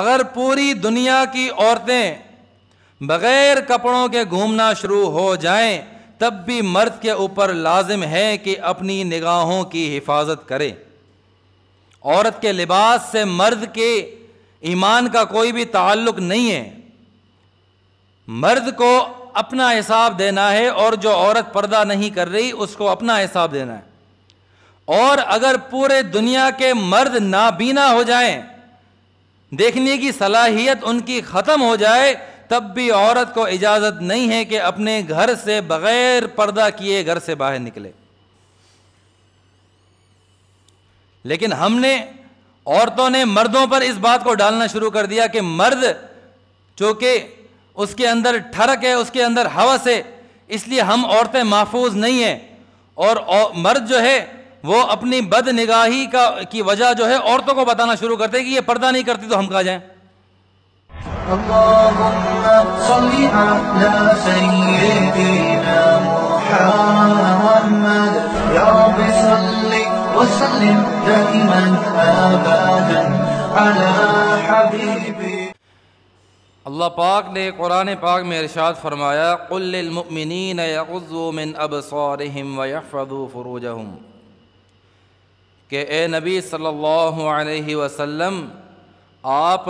अगर पूरी दुनिया की औरतें बग़ैर कपड़ों के घूमना शुरू हो जाएं तब भी मर्द के ऊपर लाजिम है कि अपनी निगाहों की हिफाजत करे औरत के लिबास से मर्द के ईमान का कोई भी ताल्लुक नहीं है मर्द को अपना हिसाब देना है और जो औरत पर्दा नहीं कर रही उसको अपना हिसाब देना है और अगर पूरे दुनिया के मर्द नाबीना हो जाएं देखने की सलाहियत उनकी ख़त्म हो जाए तब भी औरत को इजाज़त नहीं है कि अपने घर से बग़ैर पर्दा किए घर से बाहर निकले लेकिन हमने औरतों ने मर्दों पर इस बात को डालना शुरू कर दिया कि मर्द चूँकि उसके अंदर ठरक है उसके अंदर हवस है इसलिए हम औरतें महफूज नहीं हैं और, और मर्द जो है वो अपनी बद निगाही का की वजह जो है औरतों को बताना शुरू करते हैं कि ये पर्दा नहीं करती तो हम कहा जाए अल्लाह पाक ने कुरान पाक में इरशाद फरमाया कुल्लमिन यमिन अब सौरहम वफ़ू फ़रूजहम कि ए नबी सल्लल्लाहु अलैहि वसल्लम आप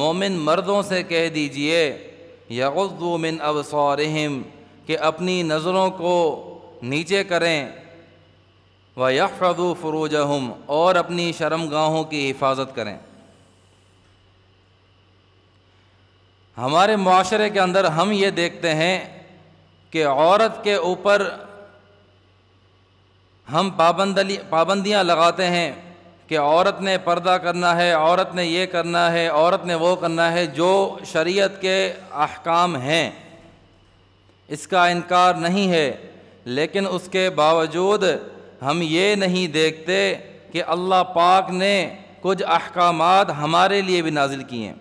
मोमिन मर्दों से कह दीजिए मिन अबसारहम कि अपनी नज़रों को नीचे करें व यफ़ु फ़रूजहम और अपनी शर्मगाहों की हिफाजत करें हमारे माशरे के अंदर हम ये देखते हैं कि औरत के ऊपर हम पाबंदी पाबंदियाँ लगाते हैं कि औरत ने पर्दा करना है औरत ने ये करना है औरत ने वो करना है जो शरीयत के अहकाम हैं इसका इनकार नहीं है लेकिन उसके बावजूद हम ये नहीं देखते कि अल्लाह पाक ने कुछ अहकाम हमारे लिए भी नाजिल किए हैं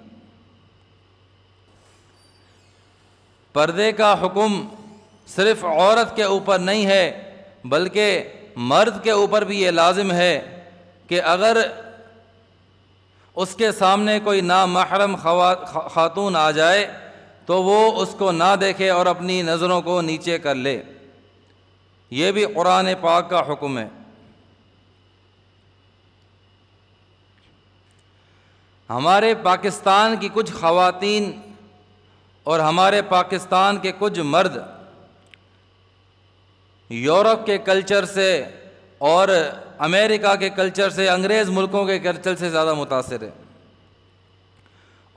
पर्दे का हुक्म सिर्फ़ औरत के ऊपर नहीं है बल्कि मर्द के ऊपर भी ये लाजिम है कि अगर उसके सामने कोई नामहरम खवा खातून आ जाए तो वो उसको ना देखे और अपनी नज़रों को नीचे कर ले ये भी कुरान पाक का हुक्म है हमारे पाकिस्तान की कुछ खातन और हमारे पाकिस्तान के कुछ मर्द यूरोप के कल्चर से और अमेरिका के कल्चर से अंग्रेज़ मुल्कों के कल्चर से ज़्यादा मुतासर है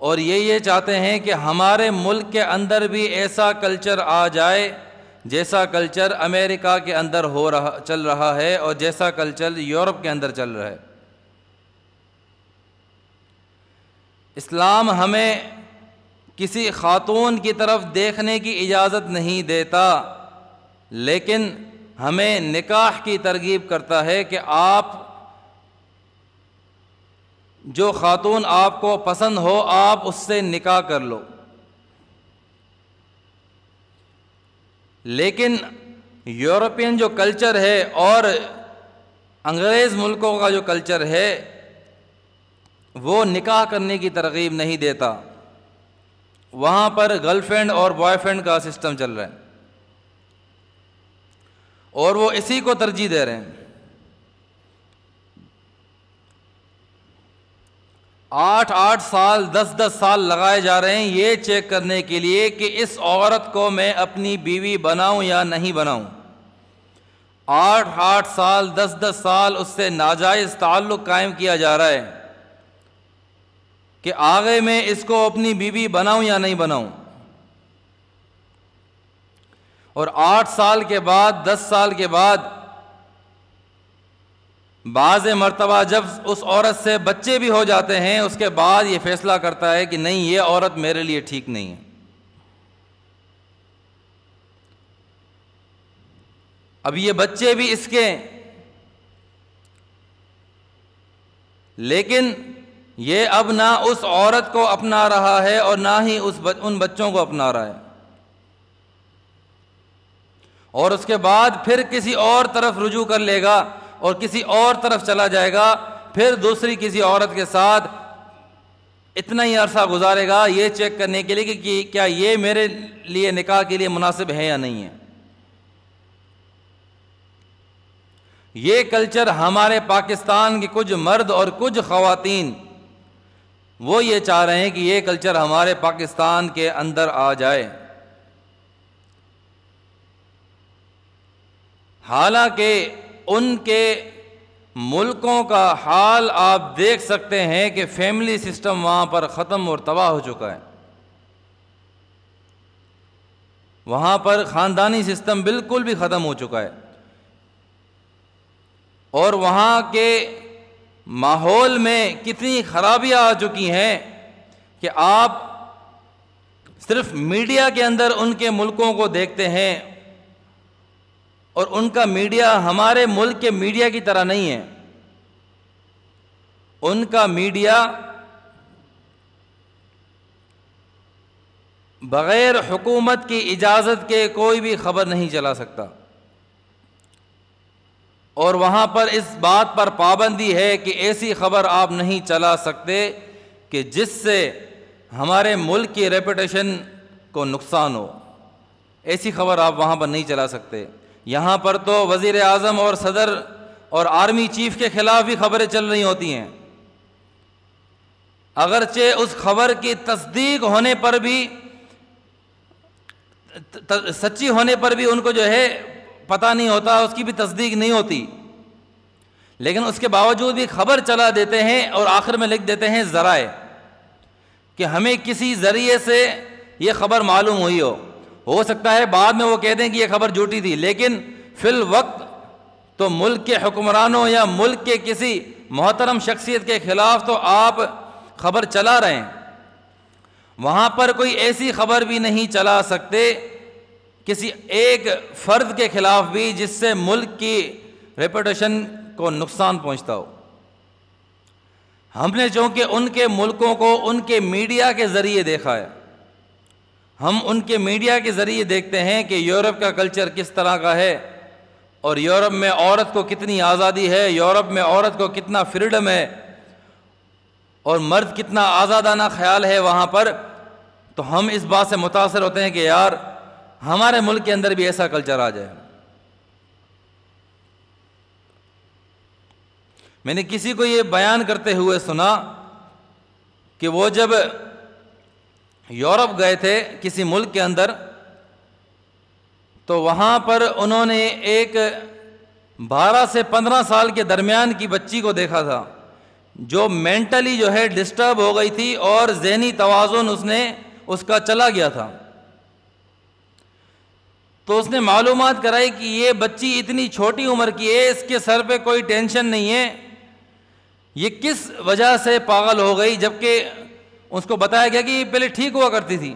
और ये ये चाहते हैं कि हमारे मुल्क के अंदर भी ऐसा कल्चर आ जाए जैसा कल्चर अमेरिका के अंदर हो रहा चल रहा है और जैसा कल्चर यूरोप के अंदर चल रहा है इस्लाम हमें किसी खातून की तरफ देखने की इजाज़त नहीं देता लेकिन हमें निकाह की तरगीब करता है कि आप जो ख़ातून आपको पसंद हो आप उससे निकाह कर लो लेकिन यूरोपियन जो कल्चर है और अंग्रेज़ मुल्कों का जो कल्चर है वो निकाह करने की तरगीब नहीं देता वहाँ पर गर्लफ्रेंड और बॉयफ्रेंड का सिस्टम चल रहा है और वो इसी को तरजीह दे रहे हैं आठ आठ साल दस दस साल लगाए जा रहे हैं ये चेक करने के लिए कि इस औरत को मैं अपनी बीवी बनाऊं या नहीं बनाऊं आठ आठ साल दस दस साल उससे नाजायज़ ताल्लुक़ कायम किया जा रहा है कि आगे मैं इसको अपनी बीवी बनाऊं या नहीं बनाऊं और आठ साल के बाद दस साल के बाद बाज़ मरतबा जब उस औरत से बच्चे भी हो जाते हैं उसके बाद ये फैसला करता है कि नहीं ये औरत मेरे लिए ठीक नहीं है अब ये बच्चे भी इसके लेकिन ये अब ना उस औरत को अपना रहा है और ना ही उस उन बच्चों को अपना रहा है और उसके बाद फिर किसी और तरफ रुजू कर लेगा और किसी और तरफ चला जाएगा फिर दूसरी किसी औरत के साथ इतना ही अरसा गुजारेगा ये चेक करने के लिए कि, क्या ये मेरे लिए निकाह के लिए मुनासिब है या नहीं है ये कल्चर हमारे पाकिस्तान के कुछ मर्द और कुछ खातन वो ये चाह रहे हैं कि ये कल्चर हमारे पाकिस्तान के अंदर आ जाए हालांकि उनके मुल्कों का हाल आप देख सकते हैं कि फैमिली सिस्टम वहाँ पर ख़त्म और तबाह हो चुका है वहाँ पर ख़ानदानी सिस्टम बिल्कुल भी ख़त्म हो चुका है और वहाँ के माहौल में कितनी खराबियाँ आ चुकी हैं कि आप सिर्फ मीडिया के अंदर उनके मुल्कों को देखते हैं और उनका मीडिया हमारे मुल्क के मीडिया की तरह नहीं है उनका मीडिया बग़ैर हुकूमत की इजाज़त के कोई भी ख़बर नहीं चला सकता और वहाँ पर इस बात पर पाबंदी है कि ऐसी ख़बर आप नहीं चला सकते कि जिससे हमारे मुल्क की रेपुटेशन को नुकसान हो ऐसी ख़बर आप वहाँ पर नहीं चला सकते यहाँ पर तो वज़ी अजम और सदर और आर्मी चीफ के ख़िलाफ़ भी खबरें चल रही होती हैं अगरचे उस खबर की तस्दीक होने पर भी सच्ची होने पर भी उनको जो है पता नहीं होता उसकी भी तस्दीक नहीं होती लेकिन उसके बावजूद भी खबर चला देते हैं और आखिर में लिख देते हैं ज़राए कि हमें किसी ज़रिए से ये खबर मालूम हुई हो हो सकता है बाद में वो कह दें कि ये खबर झूठी थी लेकिन फिल वक्त तो मुल्क के हुक्मरानों या मुल्क के किसी मोहतरम शख्सियत के ख़िलाफ़ तो आप खबर चला रहे हैं वहाँ पर कोई ऐसी खबर भी नहीं चला सकते किसी एक फ़र्द के ख़िलाफ़ भी जिससे मुल्क की रेपुटेशन को नुकसान पहुँचता हो हमने चूंकि उनके मुल्कों को उनके मीडिया के ज़रिए देखा है हम उनके मीडिया के ज़रिए देखते हैं कि यूरोप का कल्चर किस तरह का है और यूरोप में औरत को कितनी आज़ादी है यूरोप में औरत को कितना फ्रीडम है और मर्द कितना आज़ादाना ख्याल है वहाँ पर तो हम इस बात से मुतासर होते हैं कि यार हमारे मुल्क के अंदर भी ऐसा कल्चर आ जाए मैंने किसी को ये बयान करते हुए सुना कि वो जब यूरोप गए थे किसी मुल्क के अंदर तो वहाँ पर उन्होंने एक 12 से 15 साल के दरमियान की बच्ची को देखा था जो मेंटली जो है डिस्टर्ब हो गई थी और जहनी तोज़ुन उसने उसका चला गया था तो उसने मालूम कराई कि ये बच्ची इतनी छोटी उम्र की है इसके सर पे कोई टेंशन नहीं है ये किस वजह से पागल हो गई जबकि उसको बताया गया कि पहले ठीक हुआ करती थी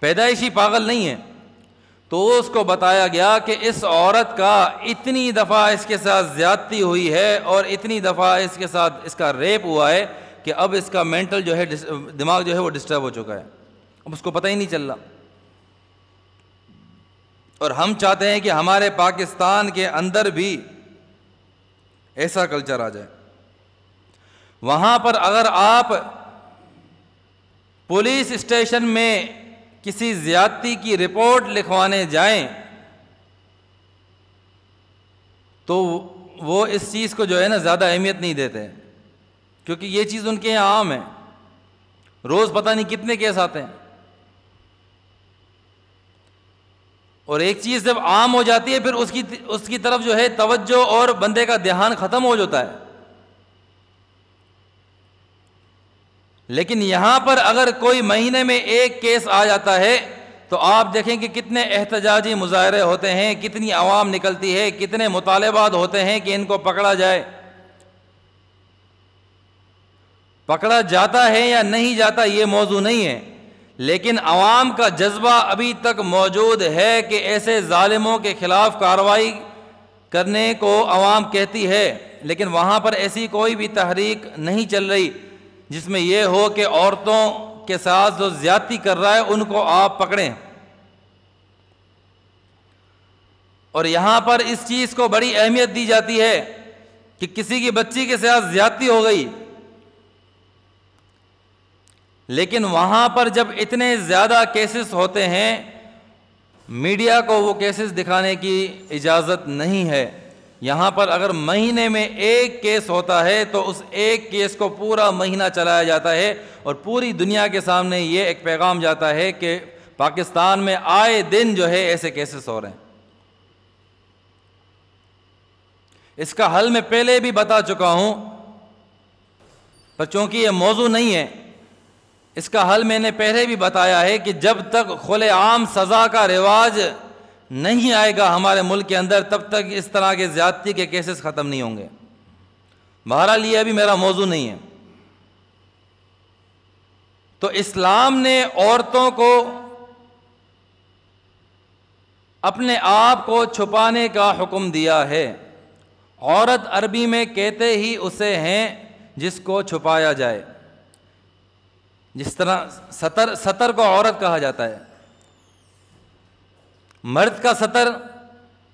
पैदाइशी पागल नहीं है तो उसको बताया गया कि इस औरत का इतनी दफ़ा इसके साथ ज़्यादती हुई है और इतनी दफ़ा इसके साथ इसका रेप हुआ है कि अब इसका मेंटल जो है दिमाग जो है वो डिस्टर्ब हो चुका है अब उसको पता ही नहीं चल रहा और हम चाहते हैं कि हमारे पाकिस्तान के अंदर भी ऐसा कल्चर आ जाए वहाँ पर अगर आप पुलिस स्टेशन में किसी ज्यादती की रिपोर्ट लिखवाने जाएं तो वो इस चीज़ को जो है ना ज़्यादा अहमियत नहीं देते क्योंकि ये चीज़ उनके यहाँ आम है रोज़ पता नहीं कितने केस आते हैं और एक चीज़ जब आम हो जाती है फिर उसकी उसकी तरफ जो है तवज्जो और बंदे का ध्यान ख़त्म हो जाता है लेकिन यहां पर अगर कोई महीने में एक केस आ जाता है तो आप देखें कि कितने एहतजाजी मुजाहरे होते हैं कितनी आवाम निकलती है कितने मुतालबात होते हैं कि इनको पकड़ा जाए पकड़ा जाता है या नहीं जाता ये मौजू नहीं है लेकिन आवाम का जज्बा अभी तक मौजूद है कि ऐसे ालिमों के ख़िलाफ़ कार्रवाई करने को आवाम कहती है लेकिन वहां पर ऐसी कोई भी तहरीक नहीं चल रही जिसमें यह हो कि औरतों के साथ जो ज्यादती कर रहा है उनको आप पकड़ें और यहाँ पर इस चीज़ को बड़ी अहमियत दी जाती है कि किसी की बच्ची के साथ ज्यादती हो गई लेकिन वहाँ पर जब इतने ज़्यादा केसेस होते हैं मीडिया को वो केसेस दिखाने की इजाज़त नहीं है यहाँ पर अगर महीने में एक केस होता है तो उस एक केस को पूरा महीना चलाया जाता है और पूरी दुनिया के सामने ये एक पैगाम जाता है कि पाकिस्तान में आए दिन जो है ऐसे केसेस हो रहे हैं इसका हल मैं पहले भी बता चुका हूँ पर चूंकि ये मौजू नहीं है इसका हल मैंने पहले भी बताया है कि जब तक खुलेआम सज़ा का रिवाज नहीं आएगा हमारे मुल्क के अंदर तब तक इस तरह के ज्यादती के केसेस ख़त्म नहीं होंगे बहरहाल ये अभी मेरा मौजू नहीं है तो इस्लाम ने औरतों को अपने आप को छुपाने का हुक्म दिया है औरत अरबी में कहते ही उसे हैं जिसको छुपाया जाए जिस तरह सतर सतर को औरत कहा जाता है मर्द का सतर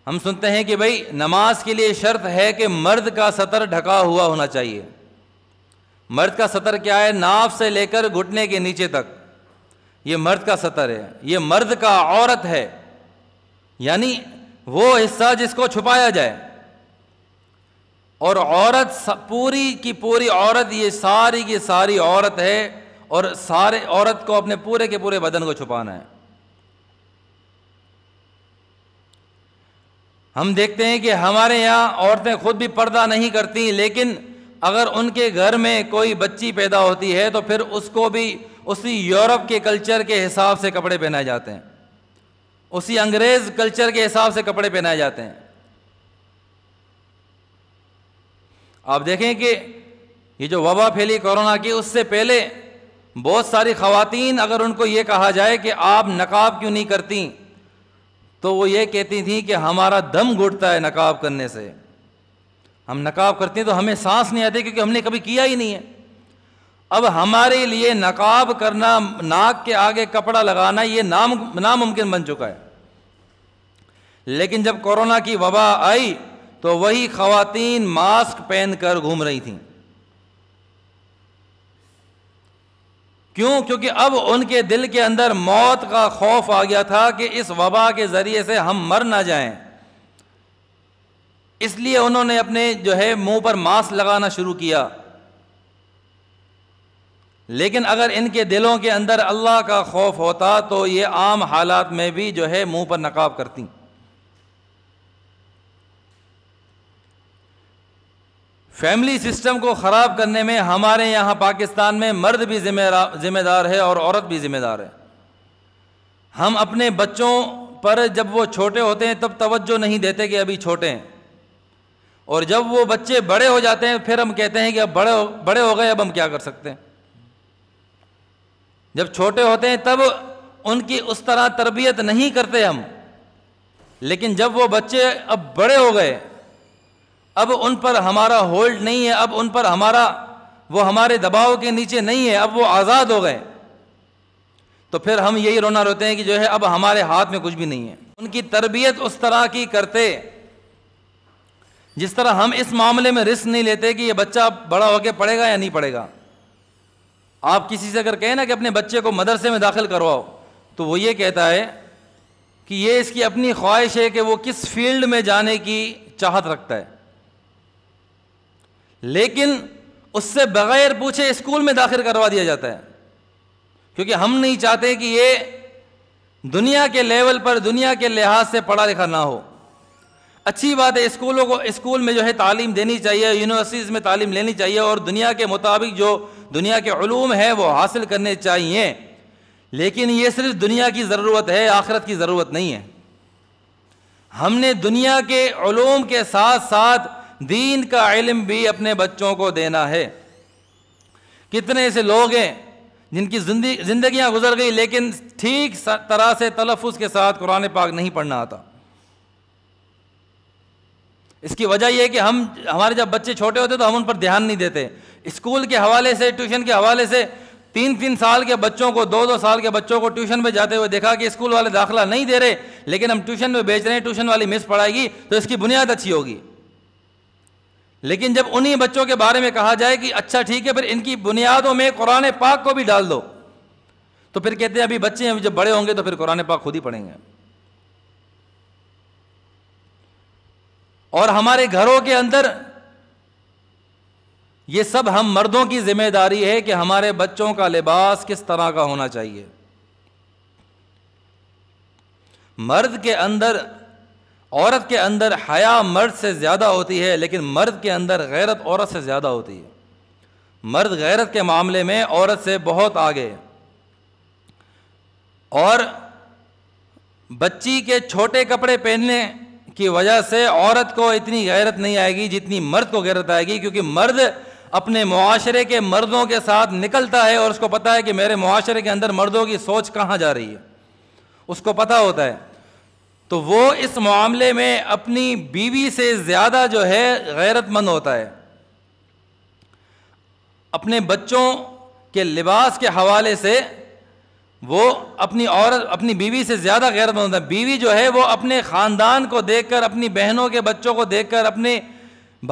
हम सुनते हैं कि भाई नमाज के लिए शर्त है कि मर्द का सतर ढका हुआ होना चाहिए मर्द का सतर क्या है नाव से लेकर घुटने के नीचे तक ये मर्द का सतर है ये मर्द का औरत है यानी वो हिस्सा जिसको छुपाया जाए और औरत पूरी की पूरी औरत ये सारी की सारी औरत है और सारे औरत को अपने पूरे के पूरे बदन को छुपाना है हम देखते हैं कि हमारे यहाँ औरतें खुद भी पर्दा नहीं करती लेकिन अगर उनके घर में कोई बच्ची पैदा होती है तो फिर उसको भी उसी यूरोप के कल्चर के हिसाब से कपड़े पहनाए जाते हैं उसी अंग्रेज़ कल्चर के हिसाब से कपड़े पहनाए जाते हैं आप देखें कि ये जो वबा फैली कोरोना की उससे पहले बहुत सारी खातन अगर उनको ये कहा जाए कि आप नकाब क्यों नहीं करती तो वो ये कहती थी कि हमारा दम घुटता है नकाब करने से हम नकाब करते हैं तो हमें सांस नहीं आती क्योंकि हमने कभी किया ही नहीं है अब हमारे लिए नकाब करना नाक के आगे कपड़ा लगाना ये नाम नामुमकिन बन चुका है लेकिन जब कोरोना की वबा आई तो वही खातन मास्क पहन कर घूम रही थीं क्यों क्योंकि अब उनके दिल के अंदर मौत का खौफ आ गया था कि इस वबा के ज़रिए से हम मर ना जाएं इसलिए उन्होंने अपने जो है मुंह पर मास्क लगाना शुरू किया लेकिन अगर इनके दिलों के अंदर अल्लाह का खौफ होता तो ये आम हालात में भी जो है मुंह पर नकाब करती फैमिली सिस्टम को ख़राब करने में हमारे यहाँ पाकिस्तान में मर्द भी जिम्मेदार है और औरत भी जिम्मेदार है हम अपने बच्चों पर जब वो छोटे होते हैं तब तवज्जो नहीं देते कि अभी छोटे हैं और जब वो बच्चे बड़े हो जाते हैं फिर हम कहते हैं कि अब बड़े बड़े हो गए अब हम क्या कर सकते हैं जब छोटे होते हैं तब उनकी उस तरह तरबियत नहीं करते हम लेकिन जब वो बच्चे अब बड़े हो गए अब उन पर हमारा होल्ड नहीं है अब उन पर हमारा वो हमारे दबाव के नीचे नहीं है अब वो आज़ाद हो गए तो फिर हम यही रोना रोते हैं कि जो है अब हमारे हाथ में कुछ भी नहीं है उनकी तरबियत उस तरह की करते जिस तरह हम इस मामले में रिस्क नहीं लेते कि ये बच्चा बड़ा होकर पढ़ेगा या नहीं पढ़ेगा आप किसी से अगर कहें ना कि अपने बच्चे को मदरसे में दाखिल करवाओ तो वो ये कहता है कि ये इसकी अपनी ख्वाहिश है कि वो किस फील्ड में जाने की चाहत रखता है लेकिन उससे बगैर पूछे स्कूल में दाखिल करवा दिया जाता है क्योंकि हम नहीं चाहते कि ये दुनिया के लेवल पर दुनिया के लिहाज से पढ़ा लिखा ना हो अच्छी बात है स्कूलों को स्कूल में जो है तालीम देनी चाहिए यूनिवर्सिटीज़ में तालीम लेनी चाहिए और दुनिया के मुताबिक जो दुनिया के ूम है वो हासिल करने चाहिए लेकिन ये सिर्फ दुनिया की ज़रूरत है आखरत की ज़रूरत नहीं है हमने दुनिया के ूम के साथ साथ दीन का इलम भी अपने बच्चों को देना है कितने ऐसे लोग हैं जिनकी जिंदगियां गुजर गई लेकिन ठीक तरह से तलफ़ के साथ कुरान पाक नहीं पढ़ना आता इसकी वजह यह है कि हम हमारे जब बच्चे छोटे होते तो हम उन पर ध्यान नहीं देते स्कूल के हवाले से ट्यूशन के हवाले से तीन तीन साल के बच्चों को दो दो साल के बच्चों को ट्यूशन में जाते हुए देखा कि स्कूल वाले दाखिला नहीं दे रहे लेकिन हम ट्यूशन में बेच रहे हैं ट्यूशन वाली मिस पढ़ाएगी तो इसकी बुनियाद अच्छी होगी लेकिन जब उन्हीं बच्चों के बारे में कहा जाए कि अच्छा ठीक है फिर इनकी बुनियादों में कुरान पाक को भी डाल दो तो फिर कहते हैं अभी बच्चे अभी जब बड़े होंगे तो फिर कुरान पाक खुद ही पढ़ेंगे और हमारे घरों के अंदर ये सब हम मर्दों की जिम्मेदारी है कि हमारे बच्चों का लिबास किस तरह का होना चाहिए मर्द के अंदर औरत के अंदर हया मर्द से ज़्यादा होती है लेकिन मर्द के अंदर गैरत औरत से ज़्यादा होती है मर्द गैरत के मामले में औरत से बहुत आगे और बच्ची के छोटे कपड़े पहनने की वजह से औरत को इतनी गैरत नहीं आएगी जितनी मर्द को गैरत आएगी क्योंकि मर्द अपने माशरे के मर्दों के साथ निकलता है और उसको पता है कि मेरे माशरे के अंदर मर्दों की सोच कहाँ जा रही है उसको पता होता है तो वो इस मामले में अपनी बीवी से ज़्यादा जो है गैरतमंद होता है अपने बच्चों के लिबास के हवाले से वो अपनी औरत अपनी बीवी से ज़्यादा गैरतमंद होता है बीवी जो है वो अपने ख़ानदान को देखकर अपनी बहनों के बच्चों को देखकर अपने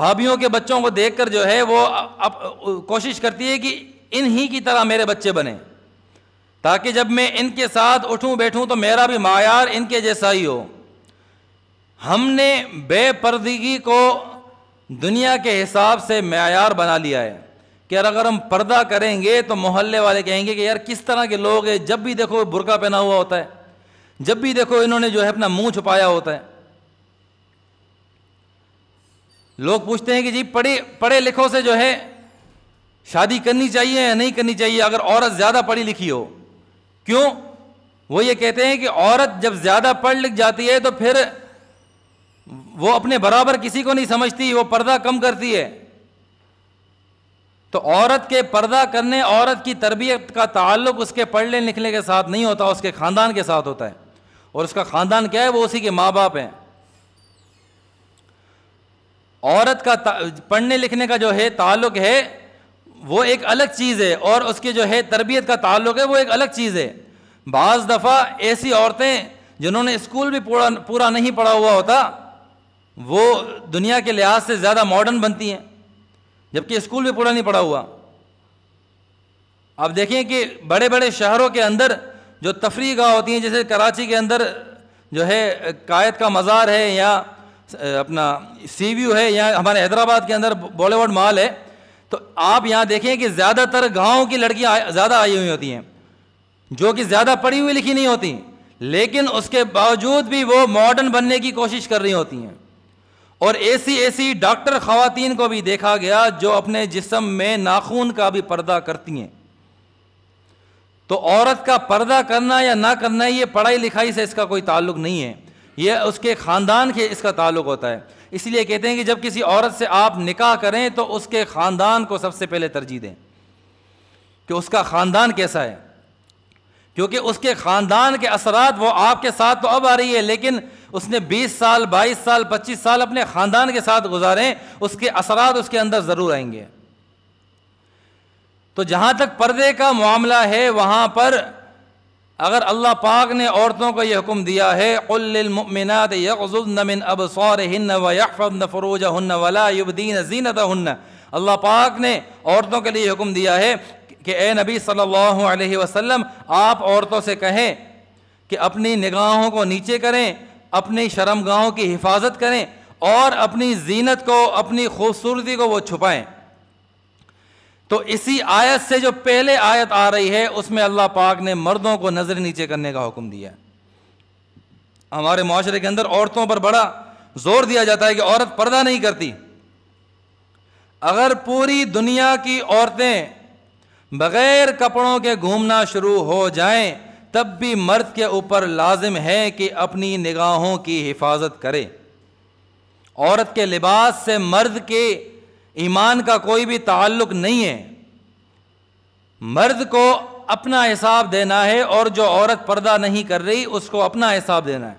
भाभीियों के बच्चों को देखकर जो है वो अप, अप, कोशिश करती है कि इन्हीं की तरह मेरे बच्चे बने ताकि जब मैं इनके साथ उठूं बैठूं तो मेरा भी मायार इनके जैसा ही हो हमने बेपर्दगी को दुनिया के हिसाब से मैार बना लिया है कि यार अगर हम पर्दा करेंगे तो मोहल्ले वाले कहेंगे कि यार किस तरह के लोग हैं जब भी देखो बुरका पहना हुआ होता है जब भी देखो इन्होंने जो है अपना मुंह छुपाया होता है लोग पूछते हैं कि जी पढ़े पढ़े लिखो से जो है शादी करनी चाहिए या नहीं करनी चाहिए अगर औरत ज़्यादा पढ़ी लिखी हो क्यों वो ये कहते हैं कि औरत जब ज़्यादा पढ़ लिख जाती है तो फिर वो अपने बराबर किसी को नहीं समझती वो पर्दा कम करती है तो औरत के पर्दा करने औरत की तरबियत का ताल्लुक उसके पढ़ने लिखने के साथ नहीं होता उसके ख़ानदान के साथ होता है और उसका ख़ानदान क्या है वो उसी के माँ बाप हैं औरत का पढ़ने लिखने का जो है ताल्लुक है वो एक अलग चीज़ है और उसके जो है तरबियत का ताल्लुक है वो एक अलग चीज़ है बज़ दफ़ा ऐसी औरतें जिन्होंने स्कूल भी पूरा पूरा नहीं पढ़ा हुआ होता वो दुनिया के लिहाज से ज़्यादा मॉडर्न बनती हैं जबकि स्कूल भी पूरा नहीं पढ़ा हुआ आप देखें कि बड़े बड़े शहरों के अंदर जो तफरी गाह होती हैं जैसे कराची के अंदर जो है कायद का मज़ार है या अपना सी व्यू है या हमारे हैदराबाद के अंदर बॉलीवुड मॉल है तो आप यहां देखें कि ज़्यादातर गांव की लड़कियाँ ज़्यादा आई हुई होती हैं जो कि ज़्यादा पढ़ी हुई लिखी नहीं होती लेकिन उसके बावजूद भी वो मॉडर्न बनने की कोशिश कर रही होती हैं और ऐसी ऐसी डॉक्टर खातन को भी देखा गया जो अपने जिसम में नाखून का भी पर्दा करती हैं तो औरत का पर्दा करना या ना करना ये पढ़ाई लिखाई से इसका कोई ताल्लुक नहीं है यह उसके ख़ानदान के इसका ताल्लुक होता है इसलिए कहते हैं कि जब किसी औरत से आप निकाह करें तो उसके ख़ानदान को सबसे पहले तरजीह दें कि उसका ख़ानदान कैसा है क्योंकि उसके ख़ानदान के असरात वो आपके साथ तो अब आ रही है लेकिन उसने 20 साल 22 साल 25 साल अपने ख़ानदान के साथ गुजारें उसके असरात उसके अंदर ज़रूर आएंगे तो जहाँ तक पर्दे का मामला है वहाँ पर अगर अल्लाह पाक ने औरतों को यह हुक्म दिया है उलमिनत यजुल्न मिन अबसौर व यफ़न फ़रोज हन्न वलायुद्दीन जीनत हन्न अल्लाह पाक ने औरतों के लिए हुक्म दिया है कि ए नबी सल्लल्लाहु अलैहि वसल्लम आप औरतों से कहें कि अपनी निगाहों को नीचे करें अपनी शर्मगाहों की हिफाजत करें और अपनी जीनत को अपनी खूबसूरती को वो छुपाएं तो इसी आयत से जो पहले आयत आ रही है उसमें अल्लाह पाक ने मर्दों को नज़र नीचे करने का हुक्म दिया हमारे माशरे के अंदर औरतों पर बड़ा जोर दिया जाता है कि औरत पर्दा नहीं करती अगर पूरी दुनिया की औरतें बग़ैर कपड़ों के घूमना शुरू हो जाएं तब भी मर्द के ऊपर लाजिम है कि अपनी निगाहों की हिफाजत करे औरत के लिबास से मर्द के ईमान का कोई भी ताल्लुक नहीं है मर्द को अपना हिसाब देना है और जो औरत पर्दा नहीं कर रही उसको अपना हिसाब देना है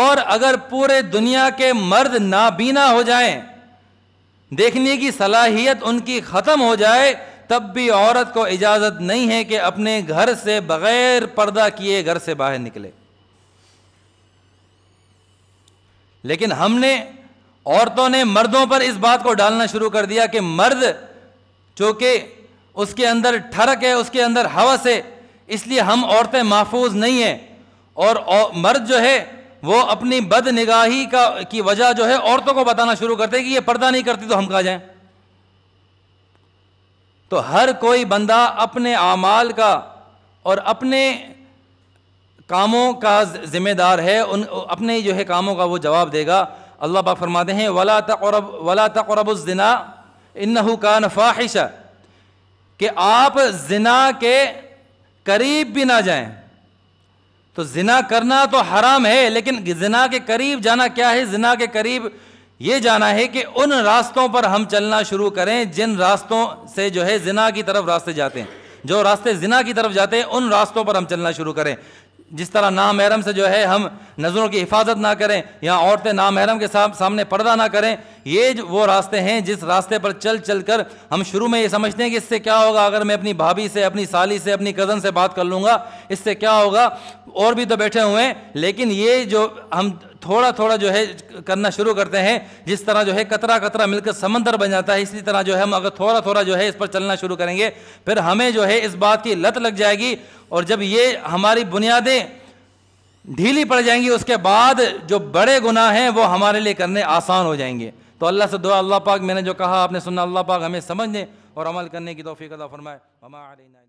और अगर पूरे दुनिया के मर्द नाबीना हो जाए देखने की सलाहियत उनकी ख़त्म हो जाए तब भी औरत को इजाज़त नहीं है कि अपने घर से बग़ैर पर्दा किए घर से बाहर निकले लेकिन हमने औरतों ने मर्दों पर इस बात को डालना शुरू कर दिया कि मर्द चूंकि उसके अंदर ठरक है उसके अंदर हवस है इसलिए हम औरतें महफूज नहीं हैं और, और मर्द जो है वो अपनी बद निगाही का की वजह जो है औरतों को बताना शुरू करते कि ये पर्दा नहीं करती तो हम कहा जाएं तो हर कोई बंदा अपने आमाल का और अपने कामों का जिम्मेदार है उन अपने जो है कामों का वो जवाब देगा अल्लाह पाक फरमाते हैं वला तकरब वला तकरबुलना इन्नहु का नफाहिशा कि आप जिना के करीब भी ना जाएं तो जिना करना तो हराम है लेकिन जिना के करीब जाना क्या है जिना के करीब ये जाना है कि उन रास्तों पर हम चलना शुरू करें जिन रास्तों से जो है जिना की तरफ रास्ते जाते हैं जो रास्ते जिना की तरफ जाते हैं उन रास्तों पर हम चलना शुरू करें जिस तरह नामहरम से जो है हम नज़रों की हिफाजत ना करें या औरतें नामहरम के साथ सामने पर्दा ना करें ये वो रास्ते हैं जिस रास्ते पर चल चल कर हम शुरू में ये समझते हैं कि इससे क्या होगा अगर मैं अपनी भाभी से अपनी साली से अपनी कज़न से बात कर लूँगा इससे क्या होगा और भी तो बैठे हुए हैं लेकिन ये जो हम थोड़ा थोड़ा जो है करना शुरू करते हैं जिस तरह जो है कतरा कतरा मिलकर समंदर बन जाता है इसी तरह जो है हम अगर थोड़ा थोड़ा जो है इस पर चलना शुरू करेंगे फिर हमें जो है इस बात की लत लग जाएगी और जब ये हमारी बुनियादें ढीली पड़ जाएंगी उसके बाद जो बड़े गुनाह हैं वो हमारे लिए करने आसान हो जाएंगे तो अल्लाह से दुआ अल्लाह पाक मैंने जो कहा आपने सुना अल्लाह पाक हमें समझने और अमल करने की तोफ़ी अदा फरमाए हमारे